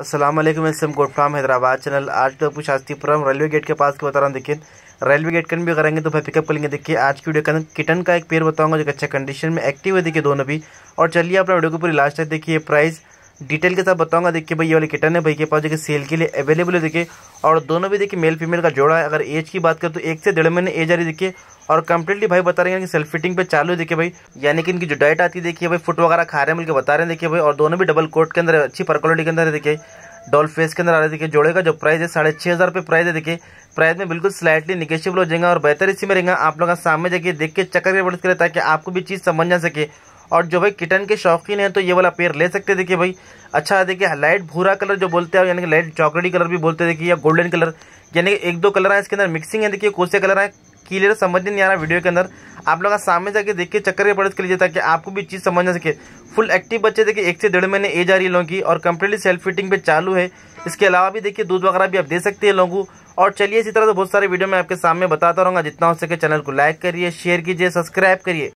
असलम इसम good from Hyderabad channel आज तो कुछ शास्त्रीपुरम रेलवे गेट के पास की बता रहा हूँ देखिए रेलवे गेट कन भी करेंगे तो भाई पिकअप करेंगे देखिए आज की वीडियो के अंदर किटन का एक पेयर बताऊंगा जो अच्छा कंडीशन में एक्टिव है देखिए दोनों भी और चलिए अपना वीडियो को पूरी लास्ट तक देखिए प्राइस डिटेल के साथ बताऊंगा देखिए भाई ये वाले किटन है भाई के पास देखिए सेल के लिए अवेलेबल है देखिए और दोनों भी देखिए मेल फीमेल का जोड़ा है अगर एज की बात करें तो एक से डेढ़ महीने एज आ रही देखिए और कम्प्लीटली भाई बता रहे हैं कि सेल्फ फिटिंग पे चालू है देखिए भाई यानी कि इनकी जो डाइट आती है देखिए भाई फुट वगैरह खा रहे हैं मिलकर बता रहे हैं देखिए भाई और दोनों भी डबल कोट के अंदर अच्छी पर क्वालिटी के अंदर है देखिए डॉल फेस के अंदर आ रहा है देखिए जोड़े का जो प्राइस है साढ़े छः हज़ार रुपये प्राइस है देखिए प्राइस में बिल्कुल स्लाइटली निगेशिबल हो जाएगा और बेहतर इसी में रहेगा आप लोग सामने जाके देख के चक्कर के बढ़ ताकि आपको भी चीज़ समझ जा सके और जो भाई किटन के शौकीन है तो ये वाला पेयर ले सकते देखिए भाई अच्छा देखिए लाइट भूरा कलर जो बोलते हैं यानी कि लाइट चॉकलेटी कलर भी बोलते हैं देखिए या गोल्डन कलर यानी कि एक दो कलर है इसके अंदर मिक्सिंग है देखिए कौन से कलर है क्लियर समझ नहीं आ रहा वीडियो के अंदर आप लोग सामने जाके देख के चक्कर के पड़ लीजिए ताकि आपको भी चीज़ समझ ना सके फुल एक्टिव बच्चे देखिए एक से डेढ़ महीने एज आ रही है लोगों की और कम्प्लीटली सेल्फ फिटिंग पे चालू है इसके अलावा भी देखिए दूध वगैरह भी आप दे सकते हैं लोगों को और चलिए इसी तरह से बहुत सारे वीडियो मैं आपके सामने बताता रहूँगा जितना हो सके चैनल को लाइक करिए शेयर कीजिए सब्सक्राइब करिए